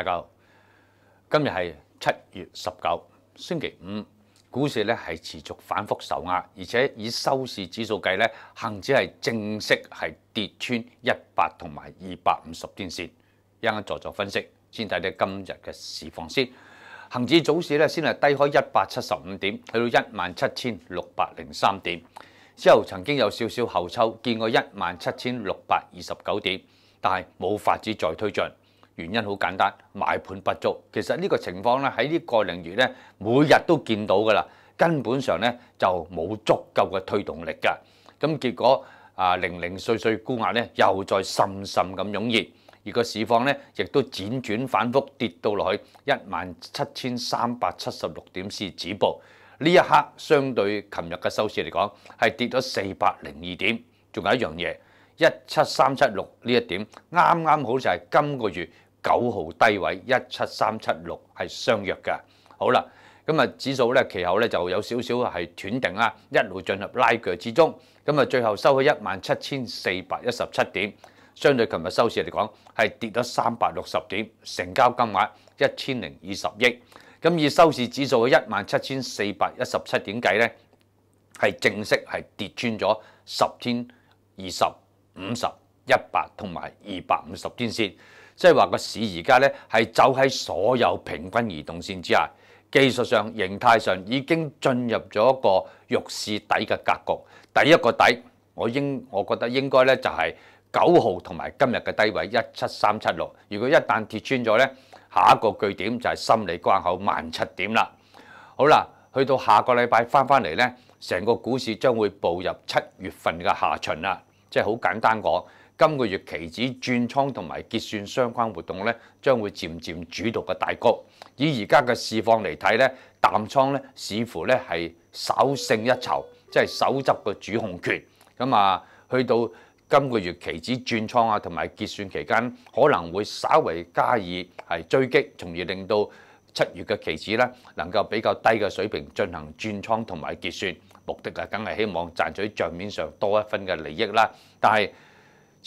大家好，今日系七月十九，星期五，股市咧系持续反复受压，而且以收市指数计咧，恒指系正式系跌穿一百同埋二百五十天线。一阵再作分析，先睇睇今日嘅市况先。恒指早市咧先系低开一百七十五点，去到一万七千六百零三点，之后曾经有少少后抽，见过一万七千六百二十九点，但系冇法子再推进。原因好簡單，買盤不足。其實呢個情況咧，喺呢個零月咧，每日都見到㗎啦。根本上咧就冇足夠嘅推動力㗎。咁結果啊，零零碎碎沽壓咧又再滲滲咁湧熱，而個市況咧亦都輾轉反覆跌到落去一萬七千三百七十六點是止步。呢一刻相對琴日嘅收市嚟講，係跌咗四百零二點。仲有一樣嘢，一七三七六呢一點啱啱好就係今個月。九號低位一七三七六係相約嘅。好啦，咁啊，指數咧其後咧就有少少係斷定啦，一路進入拉鋸之中。咁啊，最後收去一萬七千四百一十七點，相對琴日收市嚟講係跌咗三百六十點，成交金額一千零二十億。咁以收市指數嘅一萬七千四百一十七點計咧，係正式係跌穿咗十天、二十五十、一百同埋二百五十天線。即係話個市而家咧係走喺所有平均移動線之下，技術上、形態上已經進入咗一個弱市底嘅格局。第一個底，我應我覺得應該咧就係九號同埋今日嘅低位一七三七六。如果一旦跌穿咗咧，下一個據點就係心理關口萬七點啦。好啦，去到下個禮拜翻翻嚟咧，成個股市將會步入七月份嘅下旬啦。即係好簡單講。今個月期指轉倉同埋結算相關活動咧，將會漸漸主導嘅大局。以而家嘅市況嚟睇咧，淡倉咧似乎咧係稍勝一籌，即係手執個主控權。咁啊，去到今個月期指轉倉啊，同埋結算期間，可能會稍為加以係追擊，從而令到七月嘅期指咧能夠比較低嘅水平進行轉倉同埋結算。目的啊，梗係希望賺取帳面上多一分嘅利益啦。但係，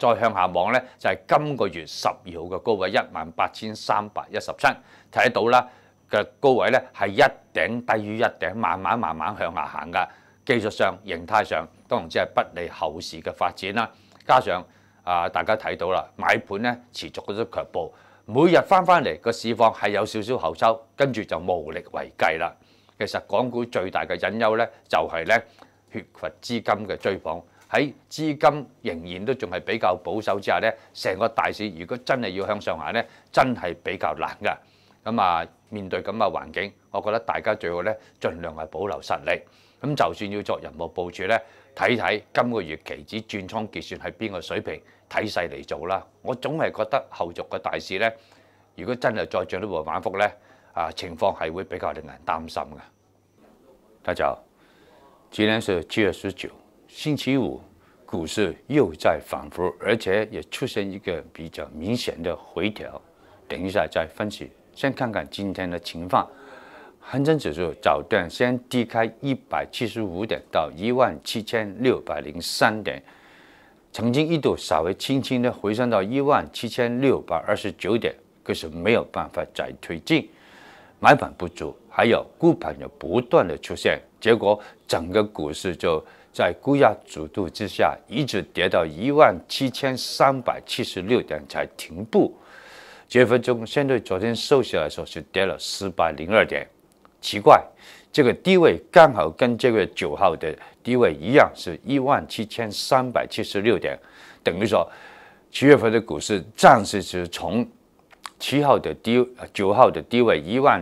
再向下望咧，就係今個月十二號嘅高位一萬八千三百一十七，睇到啦嘅高位咧係一頂低於一頂，慢慢慢慢向下行噶。技術上、形態上都唔知係不利後市嘅發展啦。加上啊，大家睇到啦，買盤咧持續嗰種卻步，每日翻翻嚟個市況係有少少後抽，跟住就無力為繼啦。其實港股最大嘅隱憂咧，就係咧血乏資金嘅追捧。喺資金仍然都仲係比較保守之下咧，成個大市如果真係要向上行咧，真係比較難噶。咁啊，面對咁嘅環境，我覺得大家最好咧，盡量係保留實力。咁就算要作任何部署咧，睇睇今個月期指轉倉結算係邊個水平，睇勢嚟做啦。我總係覺得後續嘅大市咧，如果真係再進一步反覆咧，啊情況係會比較令人擔心噶。大家好，今天是七月十九。星期五，股市又在反复，而且也出现一个比较明显的回调。等一下再分析，先看看今天的情况。恒生指数早段先低开一百七十五点到一万七千六百零三点，曾经一度稍微轻轻的回升到一万七千六百二十九点，可是没有办法再推进，买盘不足，还有沽盘也不断的出现，结果整个股市就。在高压幅度之下，一直跌到一万七千三百七十六点才停步。月分钟，相对昨天收市来说是跌了四百零二点。奇怪，这个低位刚好跟这个九号的低位一样，是一万七千三百七十六点，等于说，七月份的股市暂时是从七号的低，九号的低位一万。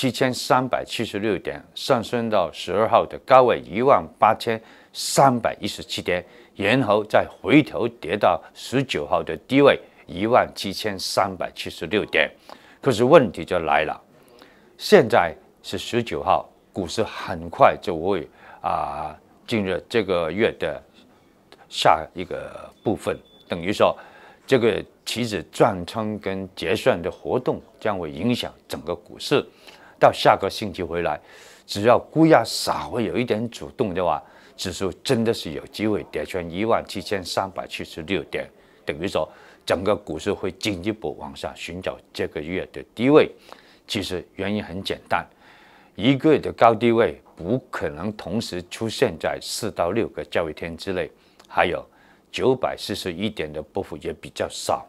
七千三百七十六点上升到十二号的高位一万八千三百一十七点，然后再回头跌到十九号的低位一万七千三百七十六点。可是问题就来了，现在是十九号，股市很快就会啊进入这个月的下一个部分，等于说这个期指转仓跟结算的活动将会影响整个股市。到下个星期回来，只要股价稍微有一点主动的话，指数真的是有机会跌穿一万七千三百七十六点，等于说整个股市会进一步往下寻找这个月的低位。其实原因很简单，一个月的高低位不可能同时出现在四到六个交易天之内，还有九百四十一点的波幅也比较少。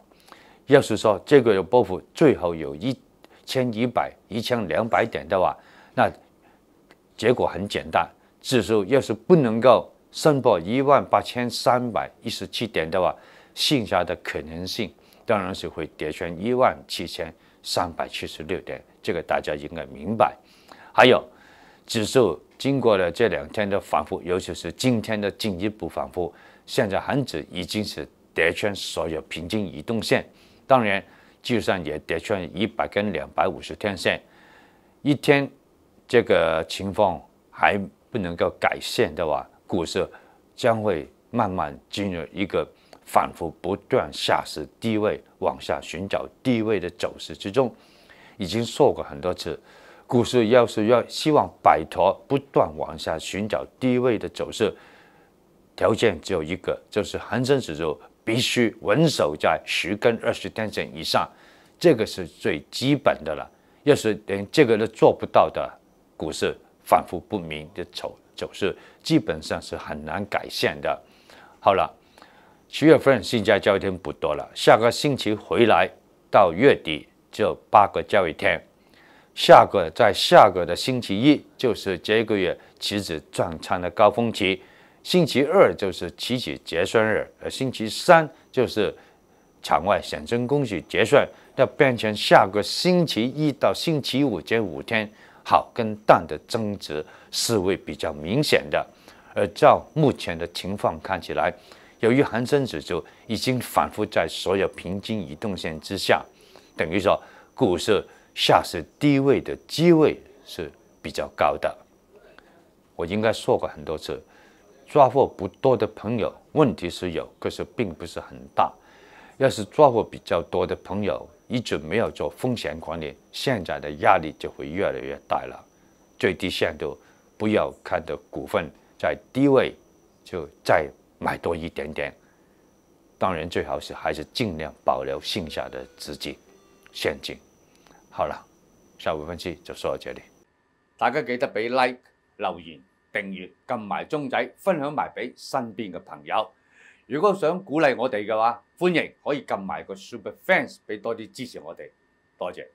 要是说这个波幅，最好有一。千一百、一千两百点的话，那结果很简单，指数要是不能够升破一万八千三百一十七点的话，剩下的可能性当然是会跌穿一万七千三百七十六点，这个大家应该明白。还有，指数经过了这两天的反复，尤其是今天的进一步反复，现在恒指已经是跌穿所有平均移动线，当然。就算也跌穿一百跟两百五十天线，一天这个情况还不能够改善的话，股市将会慢慢进入一个反复不断下市低位往下寻找低位的走势之中。已经说过很多次，股市要是要希望摆脱不断往下寻找低位的走势，条件只有一个，就是恒生指数。必须稳守在十跟二十天线以上，这个是最基本的了。要是连这个都做不到的，股市反复不明的走走势，基本上是很难改善的。好了，七月份新家交易天不多了，下个星期回来到月底就八个交易天，下个在下个的星期一就是这个月期指转仓的高峰期。星期二就是起始结算日，而星期三就是场外显征工具结算。要变成下个星期一到星期五这五天，好跟淡的增值是会比较明显的。而照目前的情况看起来，由于恒生指数已经反复在所有平均移动线之下，等于说股市下市低位的机会是比较高的。我应该说过很多次。抓获不多的朋友，问题是有，可是并不是很大。要是抓获比较多的朋友，一直没有做风险管理，现在的压力就会越来越大了。最低限度不要看到股份在低位就再买多一点点。当然，最好是还是尽量保留剩下的资金、现金。好了，下午分析就说到这里。大家记得俾 like 留言。訂閱、撳埋鐘仔、分享埋俾身邊嘅朋友。如果想鼓勵我哋嘅話，歡迎可以撳埋個 Super Fans 俾多啲支持我哋。多謝。